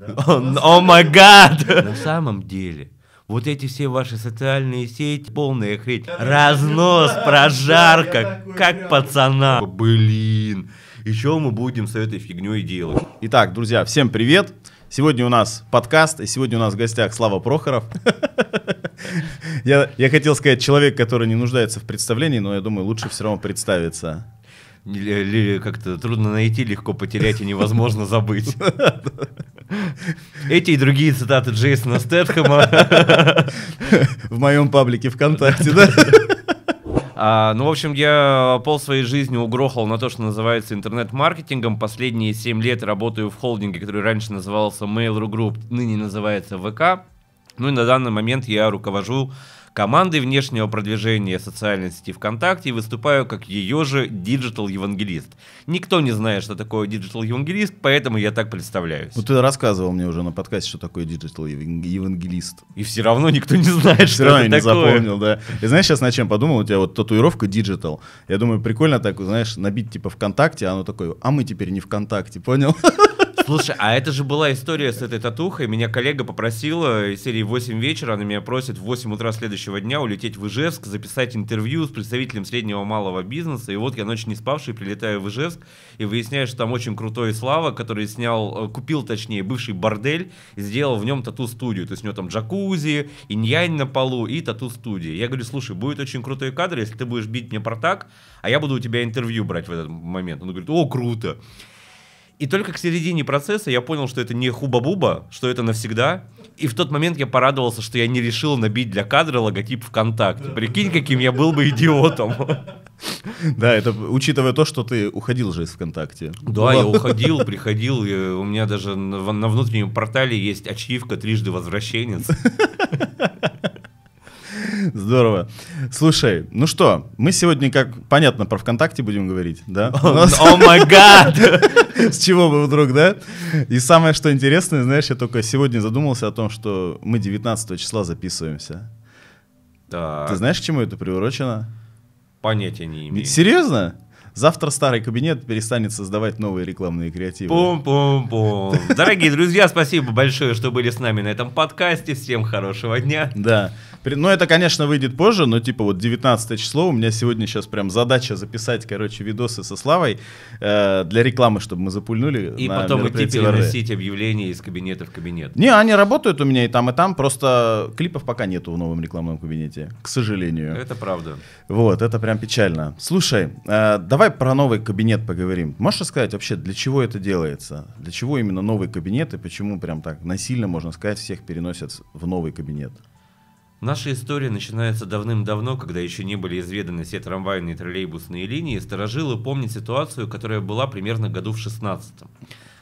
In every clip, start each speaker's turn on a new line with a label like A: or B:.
A: О май гад! На самом деле, вот эти все ваши социальные сети, полная хрень. Разнос, прожарка, как пацана. Блин, еще мы будем с этой фигней делать. Итак, друзья, всем привет.
B: Сегодня у нас подкаст, и сегодня у нас в гостях Слава Прохоров. Я, я хотел сказать человек, который не нуждается в представлении, но я думаю, лучше все равно представиться
A: как-то трудно найти, легко потерять и невозможно забыть. Эти и другие цитаты Джейсона Стэтхэма. В моем паблике ВКонтакте, да? А, ну, в общем, я пол своей жизни угрохал на то, что называется интернет-маркетингом. Последние 7 лет работаю в холдинге, который раньше назывался Mail.ru Group, ныне называется ВК. Ну и на данный момент я руковожу командой внешнего продвижения социальной сети ВКонтакте и выступаю как ее же диджитал-евангелист. Никто не знает, что такое диджитал-евангелист, поэтому я так представляюсь. Ну,
B: ты рассказывал мне уже на подкасте, что такое диджитал-евангелист. И все равно никто не знает, все что равно это не запомнил, да. И знаешь, сейчас на чем подумал? У тебя вот татуировка диджитал. Я думаю, прикольно так, знаешь, набить типа ВКонтакте, а оно такое, а мы теперь не ВКонтакте, понял?
A: Слушай, а это же была история с этой татухой. Меня коллега попросила серии 8 вечера, она меня просит в 8 утра следующего дня улететь в Ижевск, записать интервью с представителем среднего малого бизнеса. И вот я ночью не спавший прилетаю в Ижевск и выясняю, что там очень крутой Слава, который снял, э, купил точнее, бывший бордель и сделал в нем тату-студию. То есть у него там джакузи, иньянь на полу и тату-студия. Я говорю, слушай, будет очень крутой кадр, если ты будешь бить мне портак, а я буду у тебя интервью брать в этот момент. Он говорит, о, круто. И только к середине процесса я понял, что это не хуба-буба, что это навсегда. И в тот момент я порадовался, что я не решил набить для кадра логотип ВКонтакте. Прикинь, каким я был бы идиотом.
B: Да, это учитывая то, что ты уходил же из ВКонтакте. Да, я уходил,
A: приходил. У меня даже на внутреннем портале есть ачивка «Трижды возвращенец».
B: Здорово. Слушай, ну что, мы сегодня, как понятно, про ВКонтакте будем говорить, да? О май гад! С чего бы вдруг, да? И самое, что интересное, знаешь, я только сегодня задумался о том, что мы 19 числа записываемся. Так. Ты знаешь, к чему это приурочено?
A: Понятия не имею.
B: Серьезно? Завтра старый кабинет перестанет создавать новые рекламные креативы. Пум-пум-пум.
A: Дорогие друзья, спасибо большое, что были с нами на этом подкасте. Всем хорошего дня.
B: Да. Но ну, это, конечно, выйдет позже, но типа вот 19 число. У меня сегодня сейчас прям задача записать, короче, видосы со Славой э, для рекламы, чтобы мы запульнули. И потом идти переносить
A: объявления из кабинета в кабинет. Не,
B: они работают у меня и там, и там. Просто клипов пока нету в новом рекламном кабинете, к сожалению. Это правда. Вот, это прям печально. Слушай, э, давай давай про новый кабинет поговорим. Можешь сказать вообще, для чего это делается? Для чего именно новый кабинет и почему прям так насильно, можно сказать, всех переносят в новый кабинет?
A: Наша история начинается давным-давно, когда еще не были изведаны все трамвайные и троллейбусные линии, старожилы помнят ситуацию, которая была примерно году в 16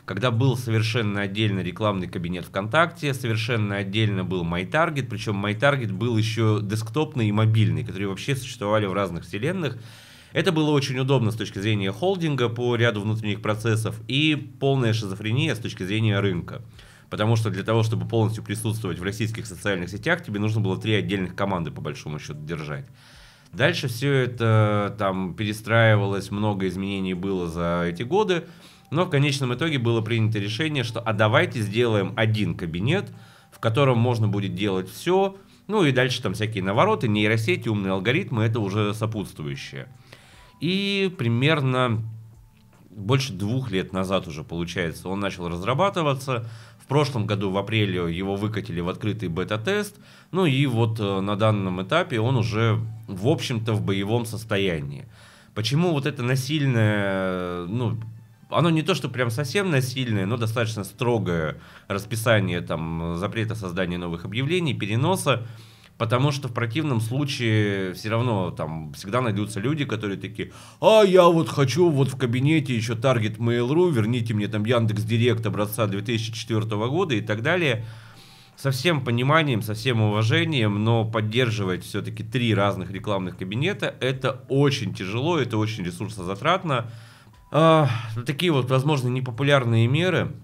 A: когда был совершенно отдельно рекламный кабинет ВКонтакте, совершенно отдельно был MyTarget, причем MyTarget был еще десктопный и мобильный, которые вообще существовали в разных вселенных, это было очень удобно с точки зрения холдинга по ряду внутренних процессов и полная шизофрения с точки зрения рынка. Потому что для того, чтобы полностью присутствовать в российских социальных сетях, тебе нужно было три отдельных команды, по большому счету, держать. Дальше все это там перестраивалось, много изменений было за эти годы. Но в конечном итоге было принято решение, что а давайте сделаем один кабинет, в котором можно будет делать все. Ну и дальше там всякие навороты, нейросети, умные алгоритмы, это уже сопутствующее. И примерно больше двух лет назад уже, получается, он начал разрабатываться. В прошлом году, в апреле, его выкатили в открытый бета-тест. Ну и вот э, на данном этапе он уже, в общем-то, в боевом состоянии. Почему вот это насильное, ну, оно не то, что прям совсем насильное, но достаточно строгое расписание там запрета создания новых объявлений, переноса потому что в противном случае все равно там всегда найдутся люди, которые такие, а я вот хочу вот в кабинете еще таргет Mail.ru, верните мне там Яндекс Директ образца 2004 года и так далее. Со всем пониманием, со всем уважением, но поддерживать все-таки три разных рекламных кабинета это очень тяжело, это очень ресурсозатратно. А, такие вот, возможно, непопулярные меры –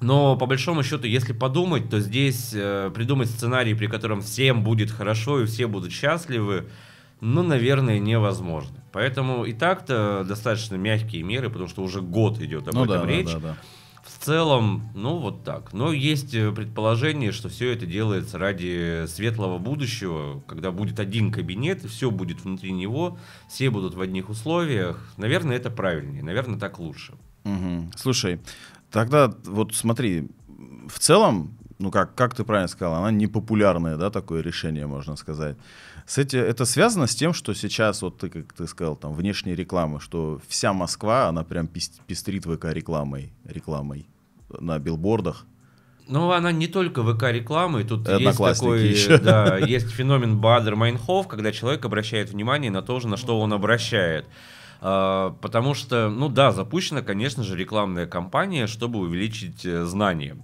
A: но по большому счету, если подумать, то здесь э, придумать сценарий, при котором всем будет хорошо и все будут счастливы, ну, наверное, невозможно. Поэтому и так-то достаточно мягкие меры, потому что уже год идет об ну, этом да, речь. Да, да, да. В целом, ну вот так. Но есть э, предположение, что все это делается ради светлого будущего, когда будет один кабинет, все будет внутри него, все будут в одних условиях. Наверное, это правильнее, наверное, так лучше.
B: Угу. Слушай, Тогда вот смотри, в целом, ну как, как ты правильно сказал, она непопулярная, да, такое решение, можно сказать. С эти, это связано с тем, что сейчас, вот ты, как ты сказал, там, внешняя реклама, что вся Москва, она прям пестрит ВК рекламой, рекламой на билбордах.
A: Ну, она не только ВК-рекламы, тут есть такой, еще. да, есть феномен Бадер Майнхоф, когда человек обращает внимание на то же, на что он обращает. А, потому что, ну да, запущена, конечно же, рекламная кампания, чтобы увеличить э, знания.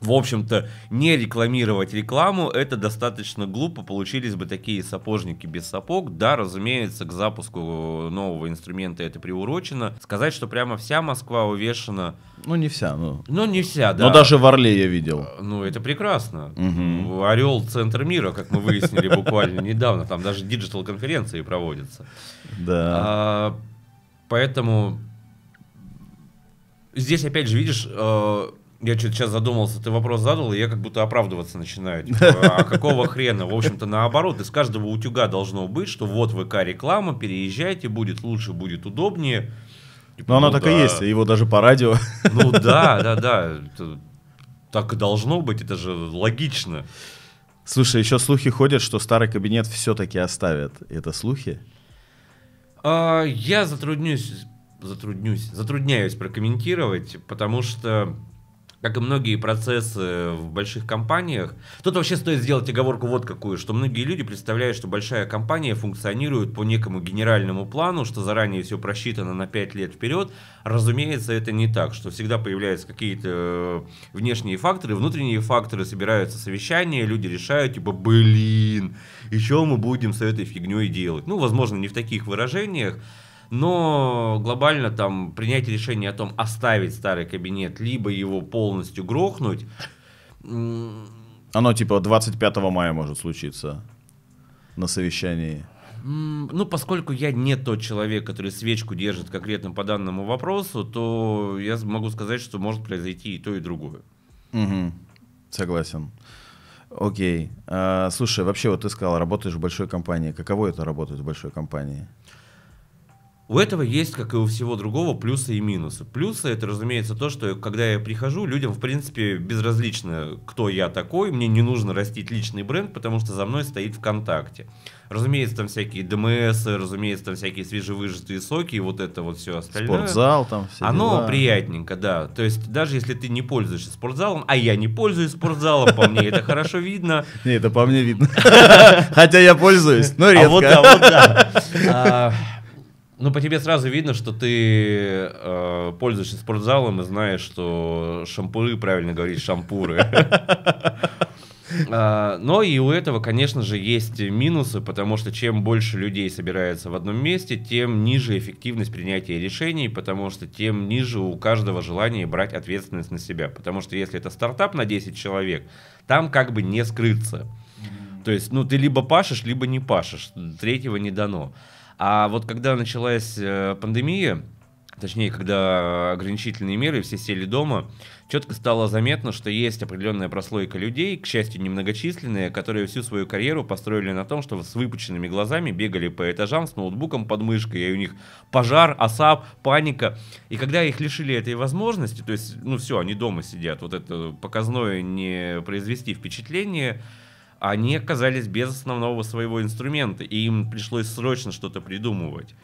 A: В общем-то, не рекламировать рекламу, это достаточно глупо, получились бы такие сапожники без сапог. Да, разумеется, к запуску э, нового инструмента это приурочено. Сказать, что прямо вся Москва увешана...
B: Ну, не вся, ну...
A: Ну, не вся, да. Но даже
B: в Орле я видел.
A: Э, ну, это прекрасно. Угу. Орел — центр мира, как мы выяснили буквально недавно. Там даже диджитал-конференции проводятся. Да. А, Поэтому здесь опять же, видишь, э, я что-то сейчас задумался, ты вопрос задал, и я как будто оправдываться начинаю. Типа, а какого хрена? В общем-то, наоборот, из каждого утюга должно быть, что вот ВК-реклама, переезжайте, будет лучше, будет удобнее. Типа, Но ну, оно да. так и есть,
B: его даже по радио. Ну да,
A: да, да. Это, так и должно быть, это же логично.
B: Слушай, еще слухи ходят, что старый кабинет все-таки оставят. Это слухи?
A: А, я затруднюсь, затруднюсь, затрудняюсь прокомментировать, потому что как и многие процессы в больших компаниях. Тут вообще стоит сделать оговорку вот какую, что многие люди представляют, что большая компания функционирует по некому генеральному плану, что заранее все просчитано на 5 лет вперед. Разумеется, это не так, что всегда появляются какие-то э, внешние факторы, внутренние факторы, собираются совещания, люди решают, типа, блин, и что мы будем с этой фигней делать? Ну, возможно, не в таких выражениях, но глобально там принять решение о том, оставить старый кабинет, либо его полностью грохнуть. Оно
B: типа 25 мая может случиться на совещании.
A: Ну, поскольку я не тот человек, который свечку держит конкретно по данному вопросу, то я могу сказать, что может произойти и то, и другое.
B: Угу. Согласен. Окей. А, слушай, вообще, вот ты сказал, работаешь в большой компании. Каково это работать в большой компании?
A: У этого есть, как и у всего другого, плюсы и минусы. Плюсы это, разумеется, то, что когда я прихожу, людям, в принципе, безразлично, кто я такой, мне не нужно растить личный бренд, потому что за мной стоит ВКонтакте. Разумеется, там всякие ДМС, разумеется, там всякие свежевыжатые соки и вот это вот все остальное. Спортзал там все Оно дела. приятненько, да. То есть даже если ты не пользуешься спортзалом, а я не пользуюсь спортзалом, по мне это хорошо видно. Не, это по мне видно. Хотя я пользуюсь, но редко. А вот да, вот да. А, ну, по тебе сразу видно, что ты э, пользуешься спортзалом и знаешь, что шампуры, правильно говорить, шампуры. А, но и у этого, конечно же, есть минусы, потому что чем больше людей собирается в одном месте, тем ниже эффективность принятия решений, потому что тем ниже у каждого желание брать ответственность на себя. Потому что если это стартап на 10 человек, там как бы не скрыться. То есть, ну, ты либо пашешь, либо не пашешь. Третьего не дано. А вот когда началась э, пандемия, точнее, когда ограничительные меры, все сели дома, четко стало заметно, что есть определенная прослойка людей, к счастью, немногочисленные, которые всю свою карьеру построили на том, что с выпученными глазами бегали по этажам с ноутбуком под мышкой, и у них пожар, осап, паника. И когда их лишили этой возможности, то есть, ну все, они дома сидят, вот это показное не произвести впечатление – они оказались без основного своего инструмента, и им пришлось срочно что-то придумывать.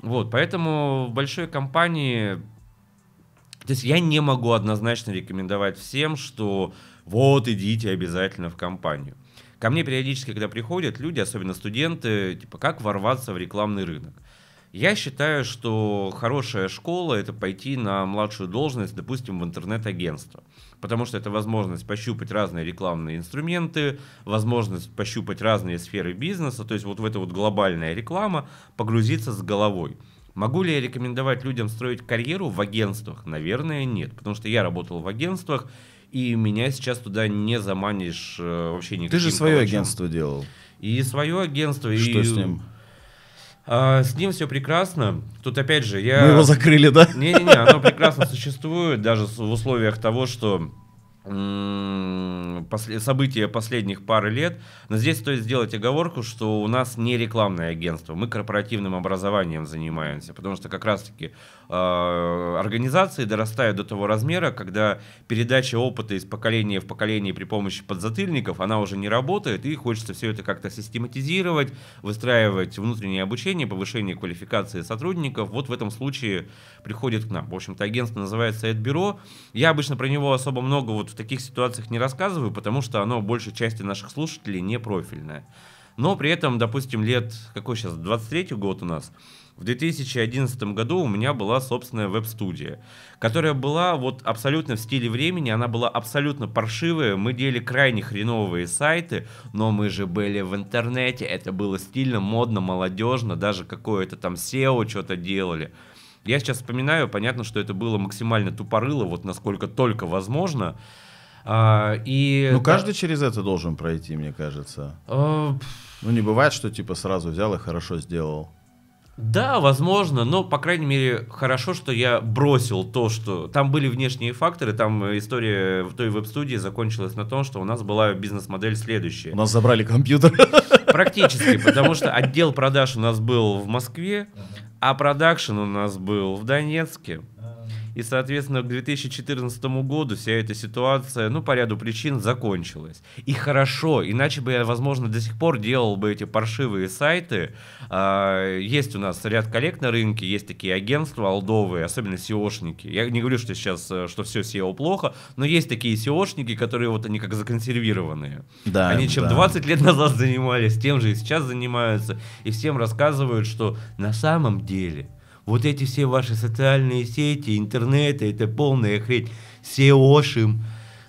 A: Вот, поэтому в большой компании... То есть я не могу однозначно рекомендовать всем, что вот идите обязательно в компанию. Ко мне периодически, когда приходят люди, особенно студенты, типа, как ворваться в рекламный рынок. Я считаю, что хорошая школа – это пойти на младшую должность, допустим, в интернет-агентство потому что это возможность пощупать разные рекламные инструменты, возможность пощупать разные сферы бизнеса, то есть вот в эта вот глобальная реклама, погрузиться с головой. Могу ли я рекомендовать людям строить карьеру в агентствах? Наверное, нет, потому что я работал в агентствах, и меня сейчас туда не заманишь э, вообще никаким Ты же свое калачом. агентство делал. И свое агентство. Что и... с ним? А, с ним все прекрасно. Тут опять же я... Мы его закрыли, да? Не-не-не, оно прекрасно существует, даже в условиях того, что события последних пары лет. Но здесь стоит сделать оговорку, что у нас не рекламное агентство, мы корпоративным образованием занимаемся, потому что как раз-таки а, организации дорастают до того размера, когда передача опыта из поколения в поколение при помощи подзатыльников, она уже не работает, и хочется все это как-то систематизировать, выстраивать внутреннее обучение, повышение квалификации сотрудников. Вот в этом случае приходит к нам. В общем-то, агентство называется «Эдбюро». Я обычно про него особо много вот в таких ситуациях не рассказываю, рассказываю, потому что оно большей части наших слушателей не профильное. Но при этом, допустим, лет, какой сейчас, 23 год у нас, в 2011 году у меня была собственная веб-студия, которая была вот абсолютно в стиле времени, она была абсолютно паршивая, мы делали крайне хреновые сайты, но мы же были в интернете, это было стильно, модно, молодежно, даже какое-то там SEO что-то делали. Я сейчас вспоминаю, понятно, что это было максимально тупорыло, вот насколько только возможно, а, и ну, каждый
B: через это должен пройти, мне кажется. А...
A: Ну, не бывает, что типа
B: сразу взял и хорошо сделал.
A: Да, возможно, но, по крайней мере, хорошо, что я бросил то, что... Там были внешние факторы, там история в той веб-студии закончилась на том, что у нас была бизнес-модель следующая. У нас забрали компьютер. Практически, потому что отдел продаж у нас был в Москве, а продакшн у нас был в Донецке. И, соответственно, к 2014 году вся эта ситуация, ну, по ряду причин закончилась. И хорошо, иначе бы я, возможно, до сих пор делал бы эти паршивые сайты. А, есть у нас ряд коллег на рынке, есть такие агентства алдовые, особенно SEOшники. Я не говорю, что сейчас, э, что все SEO плохо, но есть такие SEOшники, которые вот они как законсервированные. Да, они чем да. 20 лет назад занимались, тем же и сейчас занимаются, и всем рассказывают, что на самом деле – вот эти все ваши социальные сети, интернеты, это полная хрень. SEO-шим.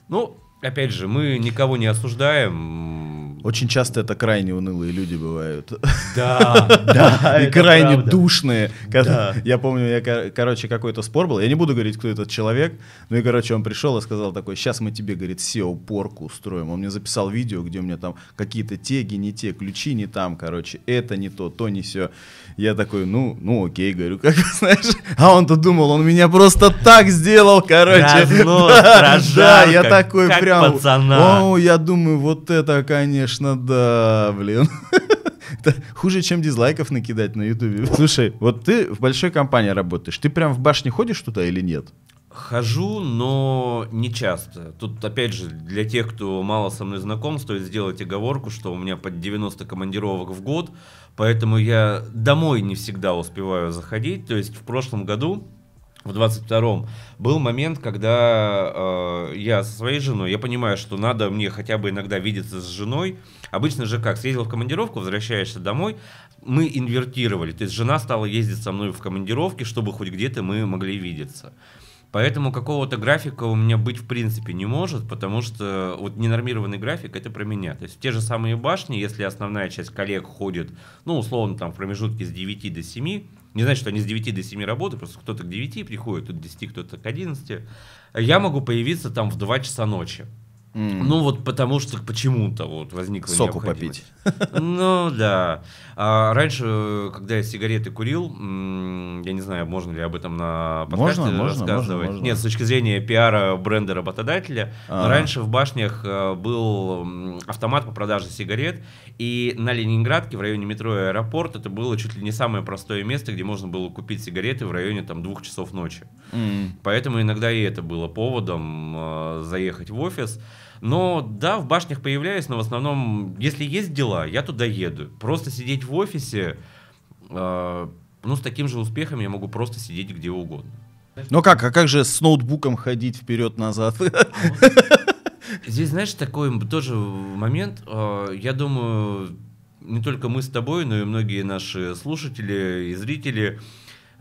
A: Ну, опять же, мы никого не осуждаем. Очень часто это крайне унылые люди бывают.
B: Да, да. И крайне душные. Я помню, я, короче, какой-то спор был. Я не буду говорить, кто этот человек. Ну и, короче, он пришел и сказал такой, сейчас мы тебе, говорит, SEO-порку устроим. Он мне записал видео, где у меня там какие-то теги не те, ключи не там, короче, это не то, то не все. Я такой, ну, ну окей, говорю, как знаешь. А он-то думал, он меня просто так сделал, короче. Да, я такой прям прям... Пацана. О, я думаю, вот это, конечно, да, блин. Это хуже, чем дизлайков накидать на Ютубе. Слушай, вот ты в большой компании работаешь. Ты прям в башне ходишь туда или нет?
A: Хожу, но не часто. Тут, опять же, для тех, кто мало со мной знаком, стоит сделать оговорку, что у меня под 90 командировок в год, поэтому я домой не всегда успеваю заходить. То есть в прошлом году в 22-м, был момент, когда э, я со своей женой, я понимаю, что надо мне хотя бы иногда видеться с женой. Обычно же как, съездил в командировку, возвращаешься домой, мы инвертировали. То есть жена стала ездить со мной в командировке, чтобы хоть где-то мы могли видеться. Поэтому какого-то графика у меня быть в принципе не может, потому что вот ненормированный график это про меня. То есть те же самые башни, если основная часть коллег ходит, ну, условно, там в промежутке с 9 до 7, не значит, что они с 9 до 7 работают, просто кто-то к 9 приходит, тут 10, кто-то к 11, я могу появиться там в 2 часа ночи. Mm. Ну вот потому что почему-то вот возникла Соку попить. Ну да. А раньше, когда я сигареты курил, я не знаю, можно ли об этом на подкасте можно, рассказывать. Можно, можно. Нет, с точки зрения пиара бренда работодателя, а -а -а. раньше в башнях э, был автомат по продаже сигарет, и на Ленинградке в районе метро и аэропорт это было чуть ли не самое простое место, где можно было купить сигареты в районе там двух часов ночи. Mm. Поэтому иногда и это было поводом э, заехать в офис. Но да, в башнях появляюсь, но в основном, если есть дела, я туда еду. Просто сидеть в офисе, э, ну, с таким же успехом я могу просто сидеть где угодно.
B: Ну как, а как же с ноутбуком ходить вперед-назад?
A: Здесь, знаешь, такой тоже момент, а, я думаю, не только мы с тобой, но и многие наши слушатели и зрители –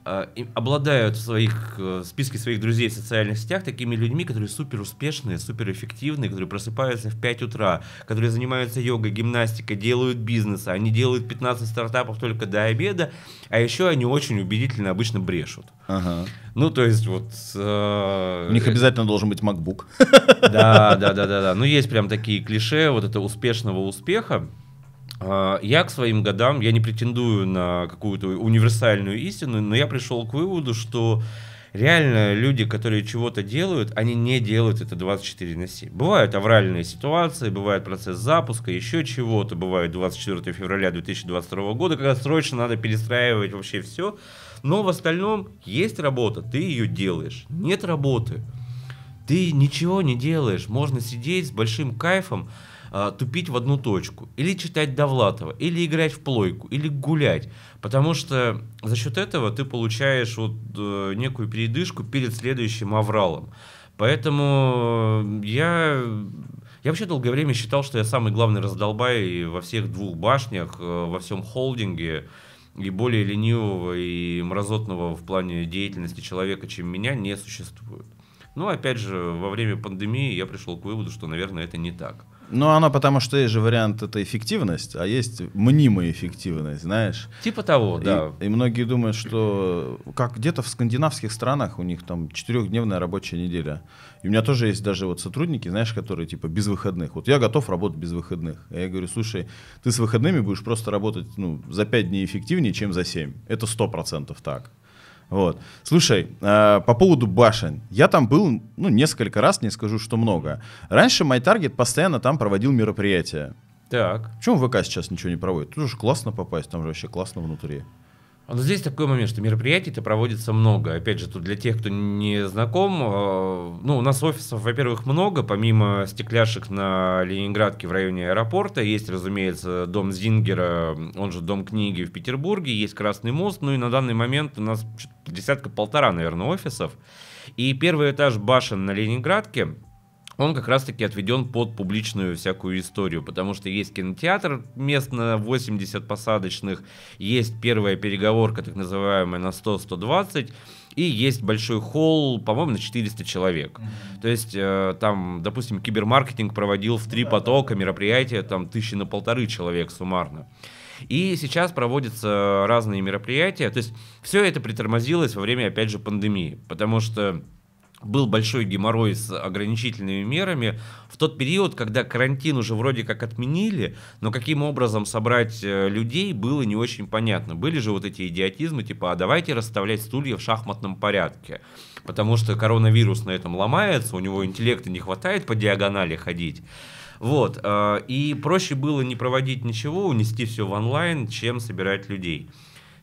A: а, обладают в своих э, в списке своих друзей в социальных сетях такими людьми, которые супер успешные, супер эффективные, которые просыпаются в 5 утра, которые занимаются йогой, гимнастикой, делают бизнес, они делают 15 стартапов только до обеда, а еще они очень убедительно обычно брешут. Ага. Ну, то есть вот... Э, У них э, обязательно
B: должен быть MacBook.
A: Да, да, да, да, да. Ну, есть прям такие клише вот этого успешного успеха. А, я к своим годам, я не претендую на какую-то универсальную истину, но я пришел к выводу, что реально люди, которые чего-то делают, они не делают это 24 на 7. Бывают авральные ситуации, бывает процесс запуска, еще чего-то, бывает 24 февраля 2022 года, когда срочно надо перестраивать вообще все. Но в остальном есть работа, ты ее делаешь. Нет работы, ты ничего не делаешь. Можно сидеть с большим кайфом, а, тупить в одну точку, или читать Довлатова, или играть в плойку, или гулять. Потому что за счет этого ты получаешь вот э, некую передышку перед следующим авралом. Поэтому э, я я вообще долгое время считал, что я самый главный раздолбай во всех двух башнях, э, во всем холдинге, и более ленивого и мразотного в плане деятельности человека, чем меня, не существует. Но ну, опять же, во время пандемии я пришел к выводу, что, наверное, это не так.
B: Ну, оно потому что есть же вариант это эффективность, а есть мнимая эффективность, знаешь. Типа того, и, да. И многие думают, что как где-то в скандинавских странах у них там четырехдневная рабочая неделя. И у меня тоже есть даже вот сотрудники, знаешь, которые типа без выходных. Вот я готов работать без выходных. А я говорю, слушай, ты с выходными будешь просто работать ну, за пять дней эффективнее, чем за семь. Это сто процентов так. Вот. Слушай, э, по поводу башен. Я там был, ну, несколько раз, не скажу, что много. Раньше MyTarget постоянно там проводил мероприятия. Так. Почему ВК сейчас ничего не проводит? Тут же классно попасть,
A: там же вообще классно внутри. Но здесь такой момент, что мероприятий-то проводится много. Опять же, тут для тех, кто не знаком, э, ну, у нас офисов, во-первых, много. Помимо стекляшек на Ленинградке в районе аэропорта, есть, разумеется, дом Зингера, он же дом книги в Петербурге, есть Красный мост. Ну и на данный момент у нас десятка-полтора, наверное, офисов. И первый этаж башен на Ленинградке – он как раз-таки отведен под публичную всякую историю, потому что есть кинотеатр мест на 80 посадочных, есть первая переговорка, так называемая, на 100-120, и есть большой холл, по-моему, на 400 человек. Mm-hmm. То есть э, там, допустим, кибермаркетинг проводил в три ну потока мероприятия, там тысячи на полторы человек суммарно. И сейчас проводятся разные мероприятия. То есть все это притормозилось во время, опять же, пандемии, потому что был большой геморрой с ограничительными мерами в тот период, когда карантин уже вроде как отменили, но каким образом собрать э, людей было не очень понятно. Были же вот эти идиотизмы, типа, а давайте расставлять стулья в шахматном порядке, потому что коронавирус на этом ломается, у него интеллекта не хватает по диагонали ходить. Вот, э, и проще было не проводить ничего, унести все в онлайн, чем собирать людей.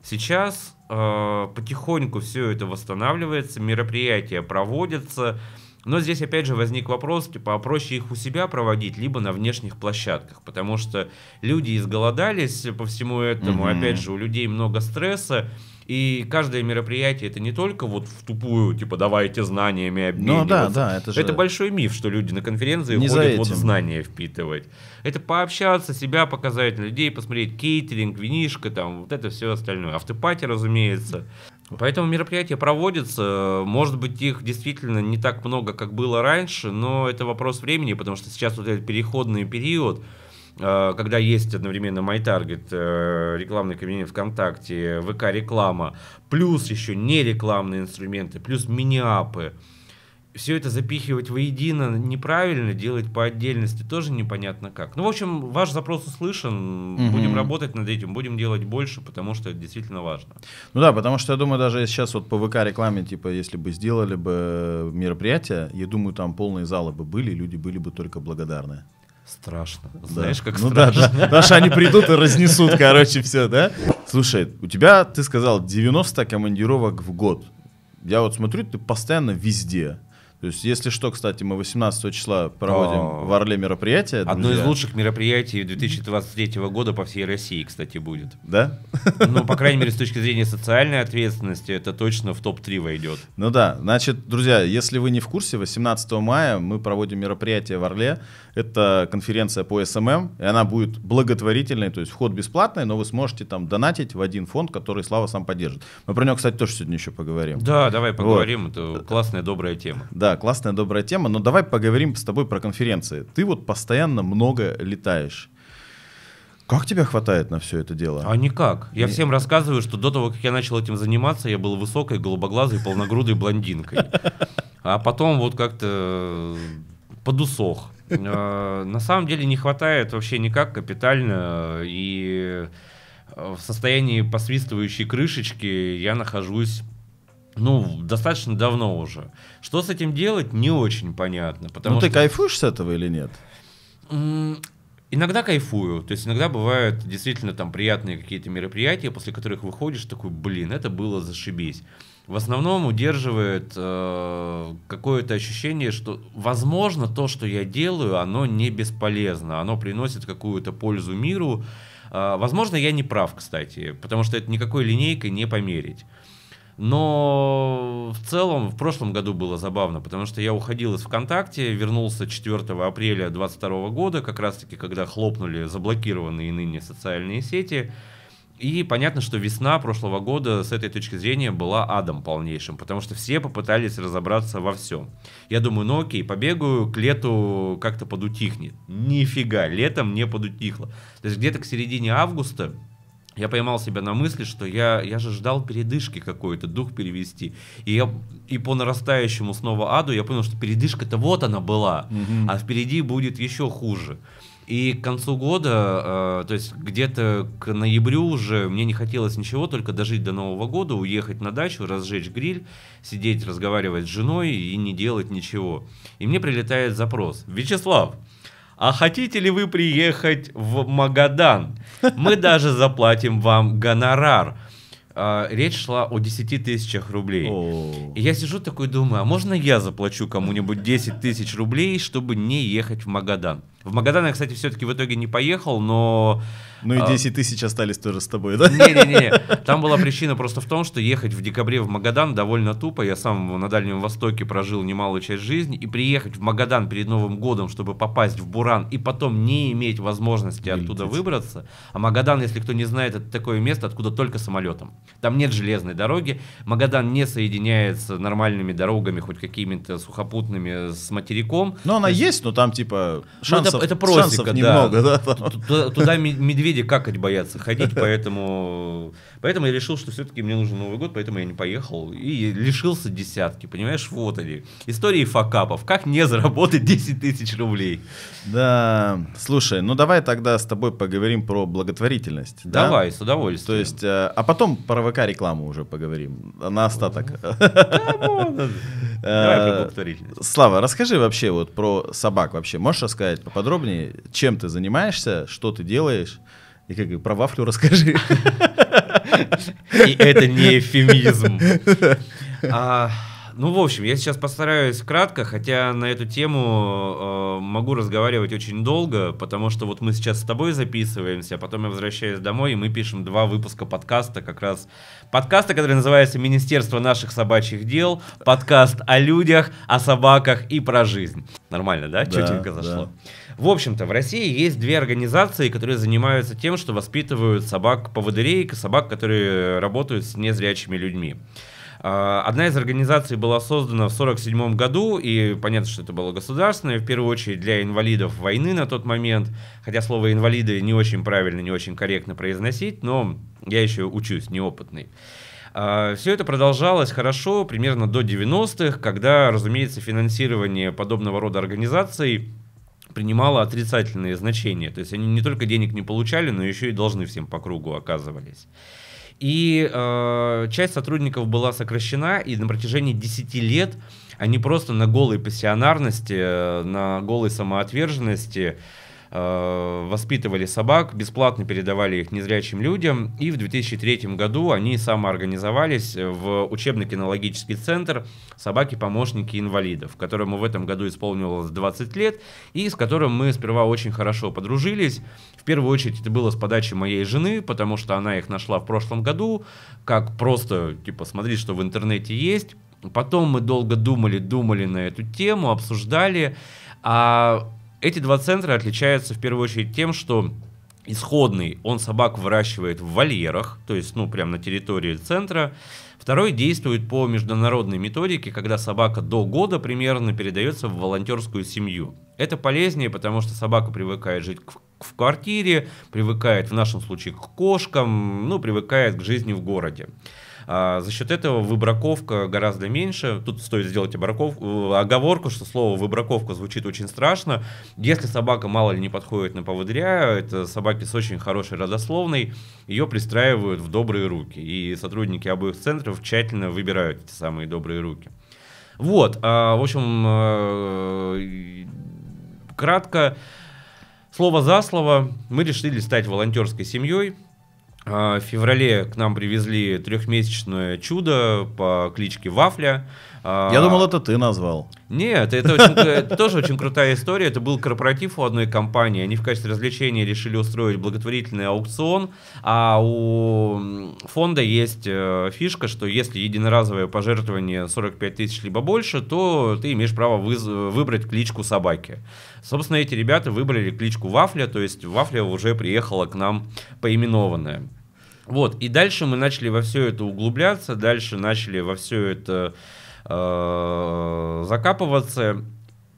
A: Сейчас э, потихоньку все это восстанавливается, мероприятия проводятся. Но здесь опять же возник вопрос, типа, а проще их у себя проводить, либо на внешних площадках, потому что люди изголодались по всему этому, mm-hmm. опять же, у людей много стресса, и каждое мероприятие это не только вот в тупую, типа давайте знаниями обмениваться. Ну да, да, это же. Это большой миф, что люди на конференции не ходят вот знания впитывать. Это пообщаться, себя показать на людей, посмотреть кейтеринг, винишка, там вот это все остальное. Автопати, разумеется. Поэтому мероприятия проводятся. Может быть, их действительно не так много, как было раньше, но это вопрос времени, потому что сейчас вот этот переходный период, Э, когда есть одновременно MyTarget, э, рекламный кабинет ВКонтакте, ВК-реклама, плюс еще не рекламные инструменты, плюс мини-апы, все это запихивать воедино неправильно, делать по отдельности тоже непонятно как. Ну, в общем, ваш запрос услышан, угу. будем работать над этим, будем делать больше, потому что это действительно важно. Ну да, потому что я думаю, даже сейчас вот по ВК-рекламе, типа, если
B: бы сделали бы э, мероприятие, я думаю, там полные залы бы были, люди были бы только благодарны. Страшно. Знаешь, да. как ну, страшно. Ну да, да. Наши они придут и разнесут, короче, все, да? Слушай, у тебя, ты сказал, 90 командировок в год. Я вот смотрю, ты постоянно везде. То есть, если что, кстати, мы 18 числа проводим а. в Орле
A: мероприятие. Одно из лучших мероприятий 2023 года по всей России, кстати, будет. Да? Ну, по крайней мере, с точки зрения социальной ответственности, это точно в топ-3 войдет. Ну
B: да, значит, друзья, если вы не в курсе, 18 мая мы проводим мероприятие в Орле. Это конференция по СММ, эм эм, и она будет благотворительной, то есть вход бесплатный, но вы сможете там донатить в один фонд, который Слава сам поддержит. Мы про него, кстати, тоже сегодня еще поговорим. Да, давай поговорим,
A: вот. это классная, добрая тема.
B: Да, да, классная, добрая тема, но давай поговорим с тобой про конференции. Ты вот постоянно много летаешь. Как тебя хватает на все это дело? А
A: никак. Я и... всем рассказываю, что до того, как я начал этим заниматься, я был высокой, голубоглазой, полногрудой блондинкой. А потом вот как-то э, подусох. А, на самом деле не хватает вообще никак капитально. И э, в состоянии посвистывающей крышечки я нахожусь ну, достаточно давно уже. Что с этим делать, не очень понятно. Потому ну, что... ты кайфуешь
B: с этого или нет?
A: Иногда кайфую, то есть иногда бывают действительно там приятные какие-то мероприятия, после которых выходишь такой, блин, это было зашибись. В основном удерживает э, какое-то ощущение, что, возможно, то, что я делаю, оно не бесполезно, оно приносит какую-то пользу миру. Э, возможно, я не прав, кстати, потому что это никакой линейкой не померить. Но в целом в прошлом году было забавно, потому что я уходил из ВКонтакте, вернулся 4 апреля 2022 года, как раз таки, когда хлопнули заблокированные ныне социальные сети. И понятно, что весна прошлого года с этой точки зрения была адом полнейшим, потому что все попытались разобраться во всем. Я думаю, ну окей, побегаю, к лету как-то подутихнет. Нифига, летом не подутихло. То есть где-то к середине августа я поймал себя на мысли, что я, я же ждал передышки какой-то, дух перевести. И, я, и по нарастающему снова аду я понял, что передышка-то вот она была, угу. а впереди будет еще хуже. И к концу года, э, то есть где-то к ноябрю уже мне не хотелось ничего, только дожить до Нового года, уехать на дачу, разжечь гриль, сидеть, разговаривать с женой и не делать ничего. И мне прилетает запрос. Вячеслав, а хотите ли вы приехать в Магадан? Мы даже заплатим вам гонорар. А, речь шла о 10 тысячах рублей. И я сижу такой думаю, а можно я заплачу кому-нибудь 10 тысяч рублей, чтобы не ехать в Магадан? В Магадан я, кстати, все-таки в итоге не поехал, но... Ну и 10
B: а, тысяч остались тоже с тобой, да? Не-не-не,
A: там была причина просто в том, что ехать в декабре в Магадан довольно тупо. Я сам на Дальнем Востоке прожил немалую часть жизни, и приехать в Магадан перед Новым годом, чтобы попасть в Буран, и потом не иметь возможности Вылететь. оттуда выбраться. А Магадан, если кто не знает, это такое место, откуда только самолетом. Там нет железной дороги, Магадан не соединяется нормальными дорогами, хоть какими-то сухопутными, с материком. Но ну, она есть, но там типа шанс шансов, это, это просека, да. немного. Да. Туда, туда медведи какать боятся ходить, поэтому, поэтому я решил, что все-таки мне нужен Новый год, поэтому я не поехал. И лишился десятки, понимаешь, вот они. Истории факапов. Как не заработать 10 тысяч рублей?
B: Да, слушай, ну давай тогда с тобой поговорим про благотворительность. Давай, да? с удовольствием. То есть, э, а потом про ВК-рекламу уже поговорим, на остаток. Давай про э, благотворительность. Слава, расскажи вообще вот про собак вообще. Можешь рассказать? подробнее, чем ты занимаешься, что ты делаешь, и как про вафлю расскажи. И это не эфемизм.
A: А, ну, в общем, я сейчас постараюсь кратко, хотя на эту тему э, могу разговаривать очень долго, потому что вот мы сейчас с тобой записываемся, а потом я возвращаюсь домой, и мы пишем два выпуска подкаста, как раз подкаста, который называется «Министерство наших собачьих дел», подкаст о людях, о собаках и про жизнь. Нормально, да? да Четенько зашло. Да. В общем-то, в России есть две организации, которые занимаются тем, что воспитывают собак-поводырей, собак, которые работают с незрячими людьми. А, одна из организаций была создана в 1947 году, и понятно, что это было государственное, в первую очередь для инвалидов войны на тот момент, хотя слово «инвалиды» не очень правильно, не очень корректно произносить, но я еще учусь, неопытный. А, Все это продолжалось хорошо примерно до 90-х, когда, разумеется, финансирование подобного рода организаций принимало отрицательные значения. То есть они не только денег не получали, но еще и должны всем по кругу оказывались. И э, часть сотрудников была сокращена, и на протяжении 10 лет они просто на голой пассионарности, э, на голой самоотверженности Э, воспитывали собак, бесплатно передавали их незрячим людям, и в 2003 году они самоорганизовались в учебно-кинологический центр «Собаки-помощники инвалидов», которому в этом году исполнилось 20 лет, и с которым мы сперва очень хорошо подружились. В первую очередь это было с подачи моей жены, потому что она их нашла в прошлом году, как просто, типа, смотри, что в интернете есть. Потом мы долго думали, думали на эту тему, обсуждали. А эти два центра отличаются в первую очередь тем, что исходный, он собак выращивает в вольерах, то есть, ну, прям на территории центра. Второй действует по международной методике, когда собака до года примерно передается в волонтерскую семью. Это полезнее, потому что собака привыкает жить в квартире, привыкает в нашем случае к кошкам, ну, привыкает к жизни в городе. А, за счет этого выбраковка гораздо меньше. Тут стоит сделать обраков... Э, оговорку, что слово выбраковка звучит очень страшно. Если собака мало ли не подходит на поводыря, это собаки с очень хорошей родословной, ее пристраивают в добрые руки. И сотрудники обоих центров тщательно выбирают эти самые добрые руки. Вот, а, в общем, э, кратко, слово за слово, мы решили стать волонтерской семьей. А, в феврале к нам привезли трехмесячное чудо по кличке Вафля. А, Я думал, это ты назвал. Нет, это, это тоже очень крутая история. Это был корпоратив у одной компании. Они в качестве развлечения решили устроить благотворительный аукцион. А у фонда есть э, фишка, что если единоразовое пожертвование 45 тысяч либо больше, то ты имеешь право выбрать кличку собаки. Собственно, эти ребята выбрали кличку Вафля, то есть Вафля уже приехала к нам поименованная. Вот, и дальше мы начали во все это углубляться, дальше начали во все это э, закапываться.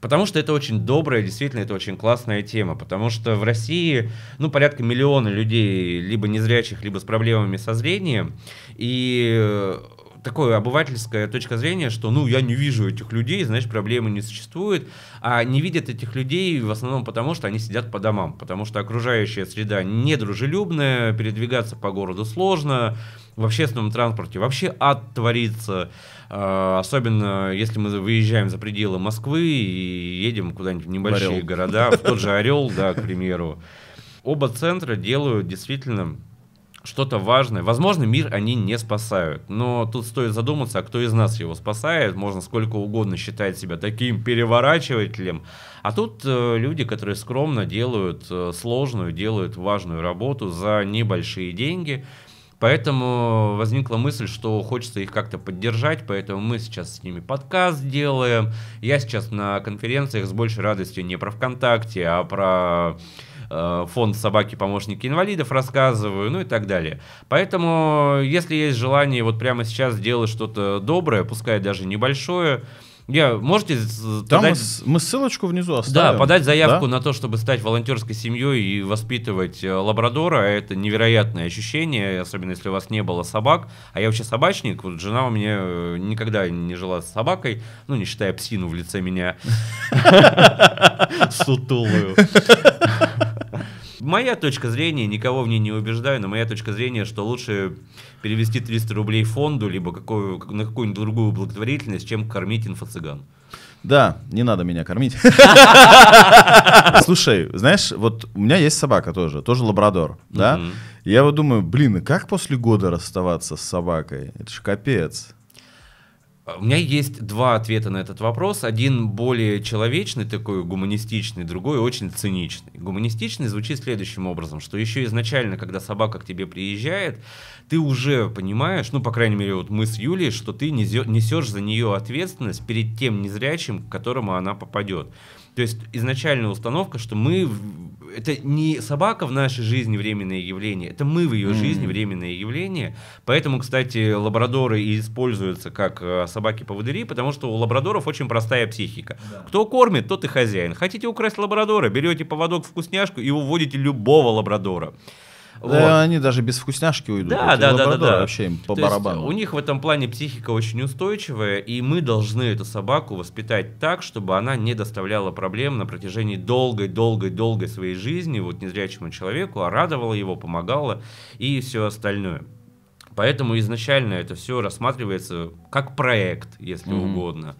A: Потому что это очень добрая, действительно, это очень классная тема. Потому что в России, ну, порядка миллиона людей, либо незрячих, либо с проблемами со зрением. И э, такое обывательская точка зрения, что ну я не вижу этих людей, значит проблемы не существует, а не видят этих людей в основном потому, что они сидят по домам, потому что окружающая среда недружелюбная, передвигаться по городу сложно, в общественном транспорте вообще ад творится, а, особенно если мы выезжаем за пределы Москвы и едем куда-нибудь в небольшие Орел. города, в тот же Орел, да, к примеру. Оба центра делают действительно что-то важное. Возможно, мир они не спасают, но тут стоит задуматься, а кто из нас его спасает. Можно сколько угодно считать себя таким переворачивателем, а тут э, люди, которые скромно делают э, сложную, делают важную работу за небольшие деньги. Поэтому возникла мысль, что хочется их как-то поддержать, поэтому мы сейчас с ними подкаст делаем. Я сейчас на конференциях с большей радостью не про ВКонтакте, а про Э, фонд «Собаки помощники инвалидов» рассказываю, ну и так далее. Поэтому, если есть желание вот прямо сейчас сделать что-то доброе, пускай даже небольшое, я, можете Там подать...
B: мы, ссылочку внизу оставим. Да, подать заявку
A: да? на то, чтобы стать волонтерской семьей и воспитывать э, лабрадора. Это невероятное ощущение, особенно если у вас не было собак. А я вообще собачник. Вот жена у меня э, никогда не жила с собакой, ну, не считая псину в лице меня. Сутулую. Моя точка зрения, никого в ней не убеждаю, но моя точка зрения, что лучше перевести 300 рублей фонду, либо какую, на какую-нибудь другую благотворительность, чем кормить инфо-цыган.
B: Да, не надо меня кормить.
A: Слушай,
B: знаешь, вот у меня есть собака тоже, тоже лабрадор, да? Я вот думаю, блин, как после года
A: расставаться с собакой? Это же капец. А, у меня есть два ответа на этот вопрос. Один более человечный, такой гуманистичный, другой очень циничный. Гуманистичный звучит следующим образом, что еще изначально, когда собака к тебе приезжает, ты уже понимаешь, ну, по крайней мере, вот мы с Юлей, что ты несешь за нее ответственность перед тем незрячим, к которому она попадет. То есть изначальная установка, что мы это не собака в нашей жизни временное явление, это мы в ее mm. жизни временное явление. Поэтому, кстати, лабрадоры и используются как э, собаки-поводыри, потому что у лабрадоров очень простая психика. Да. Кто кормит, тот и хозяин. Хотите украсть лабрадора, берете поводок вкусняшку и уводите любого лабрадора. Да, вот. они даже без вкусняшки уйдут. Да, да, да, да, да. Вообще им по То барабану. Есть, у них в этом плане психика очень устойчивая, и мы должны эту собаку воспитать так, чтобы она не доставляла проблем на протяжении долгой-долгой-долгой своей жизни вот незрячему человеку, а радовала его, помогала и все остальное. Поэтому изначально это все рассматривается как проект, если mm-hmm. угодно.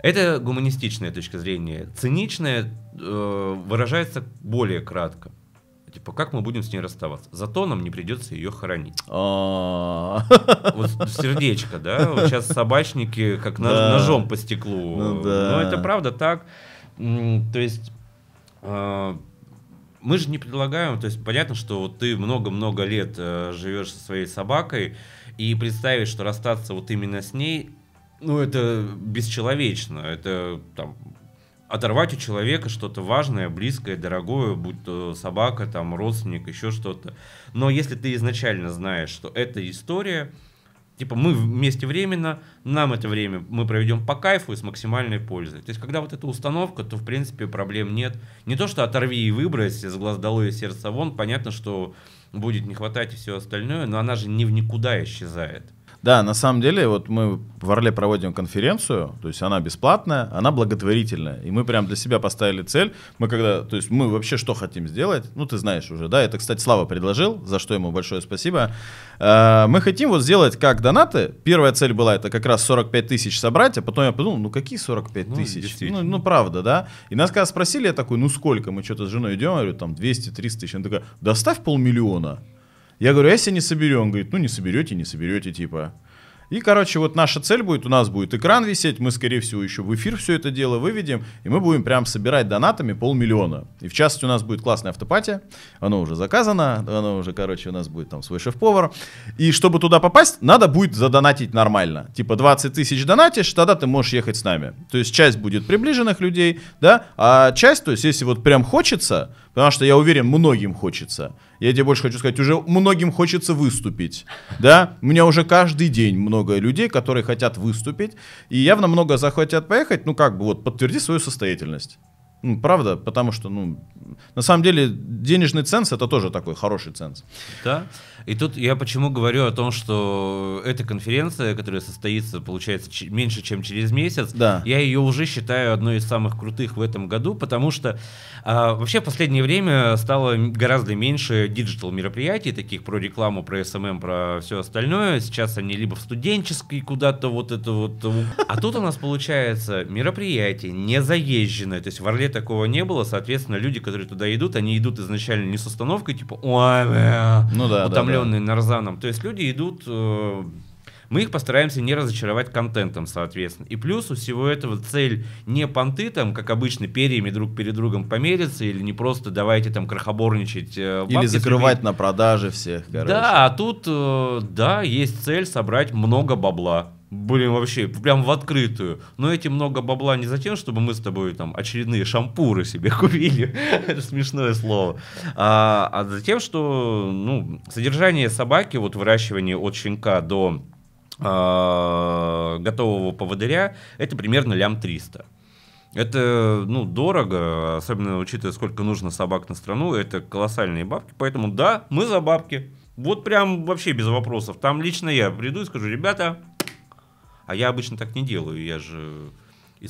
A: Это гуманистичная точка зрения. Циничная э, выражается более кратко. Типа, как мы будем с ней расставаться? Зато нам не придется ее хоронить. А. Вот сердечко, да? Вот сейчас собачники как ножом по стеклу. Ну Но это правда так. То есть а, мы же не предлагаем, то есть понятно, что вот ты много-много лет э, живешь со своей собакой, и представить, что расстаться вот именно с ней, ну это бесчеловечно, это там оторвать у человека что-то важное, близкое, дорогое, будь то собака, там, родственник, еще что-то. Но если ты изначально знаешь, что эта история, типа мы вместе временно, нам это время мы проведем по кайфу и с максимальной пользой. То есть, когда вот эта установка, то в принципе проблем нет. Не то, что оторви и выбрось, с глаз долой и сердца вон, понятно, что будет не хватать и все остальное, но она же не в никуда исчезает.
B: Да, на самом деле, вот мы в Орле проводим конференцию, то есть она бесплатная, она благотворительная. И мы прям для себя поставили цель. Мы когда, то есть мы вообще что хотим сделать, ну ты знаешь уже, да, это, кстати, Слава предложил, за что ему большое спасибо. Э, мы хотим вот сделать как донаты. Первая цель была это как раз 45 тысяч собрать, а потом я подумал, ну какие 45 ну, тысяч? Ну, ну правда, да. И нас когда спросили, я такой, ну сколько? Мы что-то с женой идем, я говорю, там 200-300 тысяч. Она такая, доставь полмиллиона. Я говорю, а если не соберем? Он говорит, ну не соберете, не соберете, типа. И, короче, вот наша цель будет, у нас будет экран висеть, мы, скорее всего, еще в эфир все это дело выведем, и мы будем прям собирать донатами полмиллиона. И, в частности, у нас будет классная автопатия, она уже заказана, она уже, короче, у нас будет там свой шеф-повар. И чтобы туда попасть, надо будет задонатить нормально. Типа 20 тысяч донатишь, тогда ты можешь ехать с нами. То есть часть будет приближенных людей, да, а часть, то есть если вот прям хочется, потому что я уверен, многим хочется, я тебе больше хочу сказать, уже многим хочется выступить, да? У меня уже каждый день много людей, которые хотят выступить, и явно много захотят поехать, ну как бы вот подтверди свою состоятельность. Ну, правда, потому что, ну, на самом деле, денежный ценз это тоже такой хороший ценз.
A: Да. И тут я почему говорю о том, что эта конференция, которая состоится, получается, меньше, чем через месяц, да. я ее уже считаю одной из самых крутых в этом году, потому что а, вообще в последнее время стало гораздо меньше диджитал мероприятий, таких про рекламу, про SMM, эм эм, про все остальное. Сейчас они либо в студенческий куда-то вот это вот. А тут у нас получается мероприятие не заезженное, то есть в Орле Москве такого не было, соответственно, люди, которые туда идут, они идут изначально не с установкой, типа, ой, ну, да, утомленные да, да. нарзаном. То есть люди идут э мы их постараемся не разочаровать контентом, соответственно. И плюс у всего этого цель не понты, там, как обычно, перьями друг перед другом помериться, или не просто давайте там крохоборничать. Э, бабки, или закрывать
B: сумить. на продаже всех, короче. Да,
A: а тут, э, да, есть цель собрать много бабла. Блин, вообще, прям в открытую. Но эти много бабла не за тем, чтобы мы с тобой там очередные шампуры себе купили. Это смешное слово. А, а за тем, что ну, содержание собаки, вот выращивание от щенка до а, готового поводыря, это примерно лям 300. Это, ну, дорого, особенно учитывая, сколько нужно собак на страну, это колоссальные бабки, поэтому да, мы за бабки. Вот прям вообще без вопросов. Там лично я приду и скажу, ребята, а я обычно так не делаю, я же...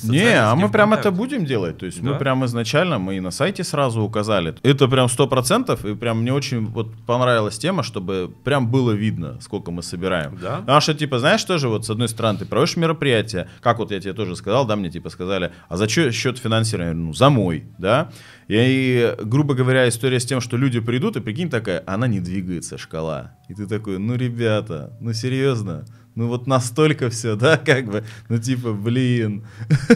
A: Не, а мы прям это
B: будем делать. То есть да? мы прям изначально, мы и на сайте сразу указали. Это прям сто процентов, и прям мне очень вот понравилась тема, чтобы прям было видно, сколько мы собираем. Да? Потому что, типа, знаешь, тоже вот с одной стороны ты проводишь мероприятие, как вот я тебе тоже сказал, да, мне типа сказали, а за чё, счет финансирования? Ну, за мой, да. И, грубо говоря, история с тем, что люди придут, и прикинь такая, она не двигается, шкала. И ты такой, ну, ребята, ну, серьезно. Ну вот настолько все, да, как бы, ну типа,
A: блин.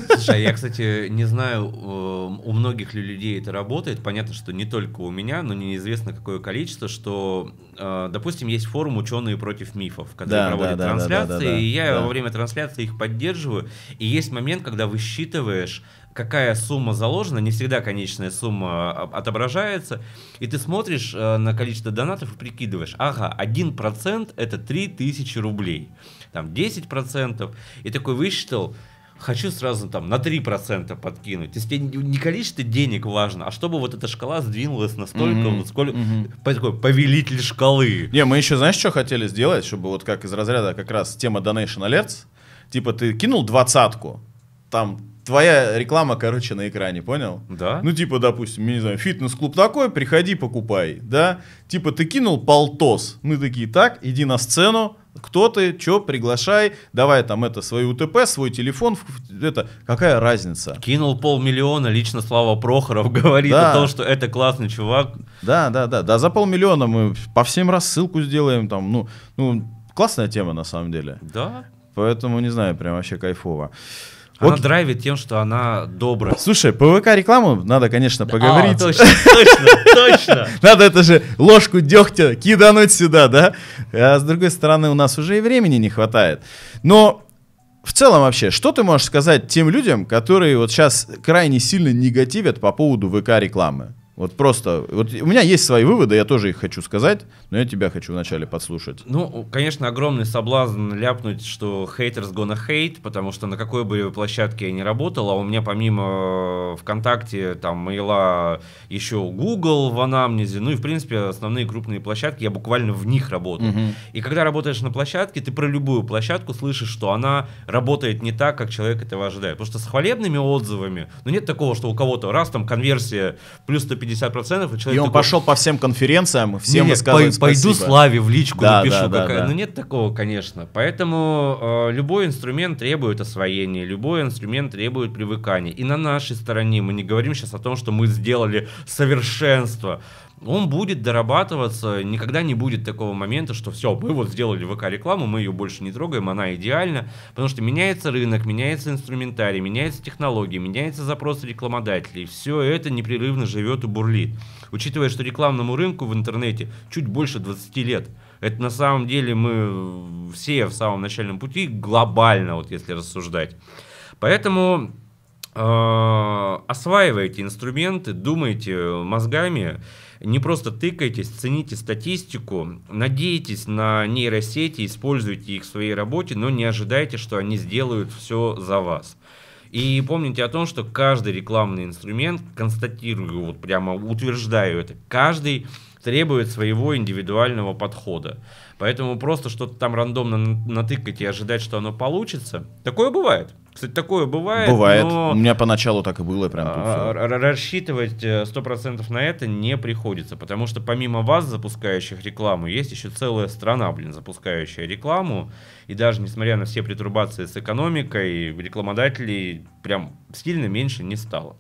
A: Слушай, а я, кстати, не знаю, эм, у многих ли людей это работает. Понятно, что не только у меня, но неизвестно какое количество, что, э, допустим, есть форум «Ученые против мифов», которые да, проводят да, да, трансляции, да, да, да, да, и я да. во время трансляции их поддерживаю. И есть момент, когда высчитываешь какая сумма заложена, не всегда конечная сумма а, отображается, и ты смотришь э, на количество донатов и прикидываешь, ага, 1% это 3000 рублей, там 10%, и такой высчитал, хочу сразу там на 3% подкинуть. То есть тебе не количество денег важно, а чтобы вот эта шкала сдвинулась настолько, mm-hmm. сколько
B: mm-hmm. такой повелитель шкалы. Не, мы еще, знаешь, что хотели сделать, чтобы вот как из разряда как раз тема Donation Alerts, типа ты кинул двадцатку, там твоя реклама, короче, на экране, понял? Да. Ну, типа, допустим, я не знаю, фитнес-клуб такой, приходи, покупай, да? Типа, ты кинул полтос, мы такие, так, иди на сцену, кто ты, чё, приглашай, давай там это, свой УТП, свой телефон,
A: это, какая разница? Кинул полмиллиона, лично Слава Прохоров говорит да. о том, что это классный чувак. Да, да, да, да,
B: за полмиллиона мы по всем рассылку сделаем, там, ну, ну, классная тема на самом деле. Да. Поэтому, не знаю, прям вообще кайфово.
A: Она драйвит тем, что она добрая.
B: Слушай, ПВК рекламу надо, конечно, а, поговорить. А, точно, точно, точно. Надо это же ложку дегтя кидануть сюда, да? А с другой стороны, у нас уже и времени не хватает. Но в целом вообще, что ты можешь сказать тем людям, которые вот сейчас крайне сильно негативят по поводу ВК рекламы? Вот просто, вот у меня есть свои выводы, я тоже их хочу сказать, но я тебя хочу вначале подслушать.
A: Ну, конечно, огромный соблазн ляпнуть, что haters gonna hate, потому что на какой бы площадке я ни работал, а у меня помимо э, ВКонтакте, там, мейла, еще Google в анамнезе, ну и, в принципе, основные крупные площадки, я буквально в них работаю. Угу. И когда работаешь на площадке, ты про любую площадку слышишь, что она работает не так, как человек этого ожидает. Потому что с хвалебными отзывами, ну нет такого, что у кого-то раз там конверсия плюс 150 50%, и человек... И он такой, пошел по всем конференциям, всем нет, высказывает пой, Пойду спасибо. Славе в личку да, напишу. Да, да, какая... да. Ну нет такого, конечно. Поэтому э, любой инструмент требует освоения, любой инструмент требует привыкания. И на нашей стороне мы не говорим сейчас о том, что мы сделали совершенство он будет дорабатываться, никогда не будет такого момента, что все, мы вот сделали ВК-рекламу, мы ее больше не трогаем, она идеальна, потому что меняется рынок, меняется инструментарий, меняется технологии, меняется запросы рекламодателей, все это непрерывно живет и бурлит. Учитывая, что рекламному рынку в интернете чуть больше 20 лет, это на самом деле мы все в самом начальном пути глобально, вот если рассуждать. Поэтому э, осваивайте инструменты, думайте мозгами, не просто тыкайтесь, цените статистику, надейтесь на нейросети, используйте их в своей работе, но не ожидайте, что они сделают все за вас. И помните о том, что каждый рекламный инструмент, констатирую, вот прямо утверждаю это, каждый требует своего индивидуального подхода. Поэтому просто что-то там рандомно натыкать и ожидать, что оно получится, такое бывает. Кстати, такое бывает. Бывает. Но... У меня
B: поначалу так и было. Прям а,
A: рассчитывать 100% э, на это не приходится, потому что помимо вас, запускающих рекламу, есть еще целая страна, блин, запускающая рекламу. И даже несмотря на все притурбации с экономикой, рекламодателей прям сильно меньше не стало.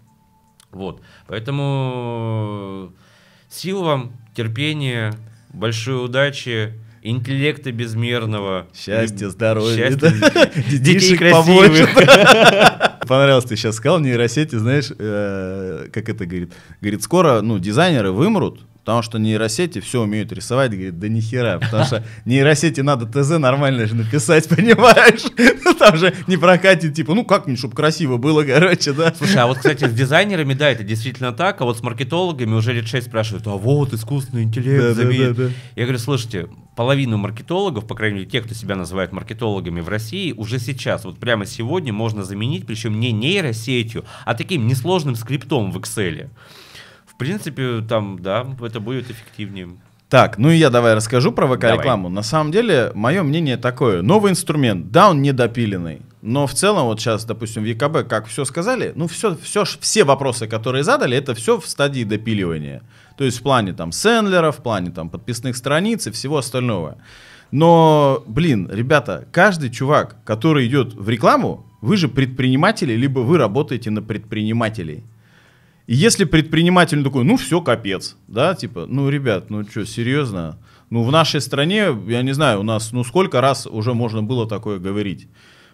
A: Вот. Поэтому э, сил вам, терпения, большой удачи, интеллекта безмерного. Счастья, здоровья. Счастья, да? красивых.
B: Понравилось, ты сейчас сказал, нейросети, знаешь, э, как это говорит. Говорит, скоро, ну, дизайнеры вымрут, Потому что нейросети все умеют рисовать, говорит, да нихера. Потому что нейросети надо ТЗ нормально же написать, понимаешь? Ну, там же не прокатит, типа, ну как-нибудь, чтобы красиво было, короче, да.
A: Слушай, а вот, кстати, с дизайнерами, да, это действительно так, а вот с маркетологами уже лет 6 спрашивают, а вот искусственный интеллект да, да, да, да. Я говорю, слушайте, половину маркетологов, по крайней мере, тех, кто себя называет маркетологами в России, уже сейчас, вот прямо сегодня можно заменить, причем не нейросетью, а таким несложным скриптом в Excel. В принципе, там, да, это будет эффективнее.
B: Так, ну и я давай расскажу про ВК-рекламу. На самом деле, мое мнение такое. Новый инструмент, да, он недопиленный, но в целом вот сейчас, допустим, в ЕКБ, как все сказали, ну все, все, все вопросы, которые задали, это все в стадии допиливания. То есть в плане там сендлера, в плане там подписных страниц и всего остального. Но, блин, ребята, каждый чувак, который идет в рекламу, вы же предприниматели, либо вы работаете на предпринимателей. И если предприниматель такой, ну все, капец, да, типа, ну, ребят, ну что, серьезно? Ну, в нашей стране, я не знаю, у нас, ну, сколько раз уже можно было такое говорить.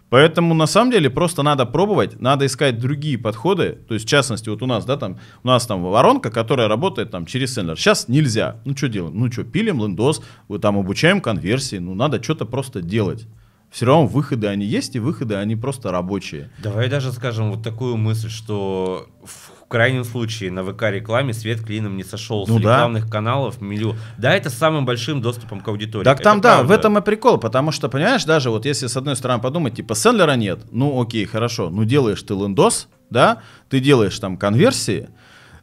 B: Поэтому, на самом деле, просто надо пробовать, надо искать другие подходы. То есть, в частности, вот у нас, да, там, у нас там воронка, которая работает там через сендер. Сейчас нельзя. Ну, что делаем? Ну, что, пилим лендос, вот, там обучаем конверсии, ну, надо что-то просто делать все равно выходы они есть, и выходы они просто рабочие.
A: Давай даже скажем вот такую мысль, что в крайнем случае на ВК-рекламе свет клином не сошел. Ну, с рекламных да. каналов миллион. Да, это с самым большим доступом к аудитории. Так там, это да, правда. в этом
B: и прикол, потому что, понимаешь, даже вот если с одной стороны подумать, типа Сэндлера нет, ну окей, хорошо, ну делаешь ты лендос, да, ты делаешь там конверсии,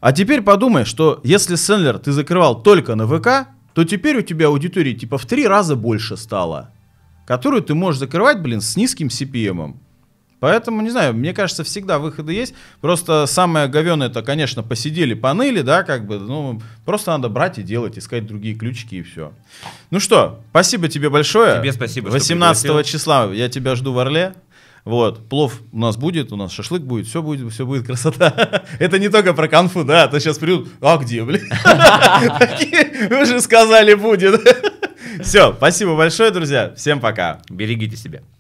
B: а теперь подумай, что если Сэндлер ты закрывал только на ВК, то теперь у тебя аудитория типа в три раза больше стала, которую ты можешь закрывать, блин, с низким CPM. -ом. Поэтому, не знаю, мне кажется, всегда выходы есть. Просто самое говеное это, конечно, посидели, поныли, да, как бы, ну, просто надо брать и делать, искать другие ключики и все. Ну что, спасибо тебе большое. Тебе спасибо. 18 числа я тебя жду в Орле. Вот, плов у нас будет, у нас шашлык будет, все будет, все будет красота. Это не только про конфу, да, а то сейчас придут, а где, блин? Вы же сказали будет. Все, спасибо большое, друзья, всем пока. Берегите себя.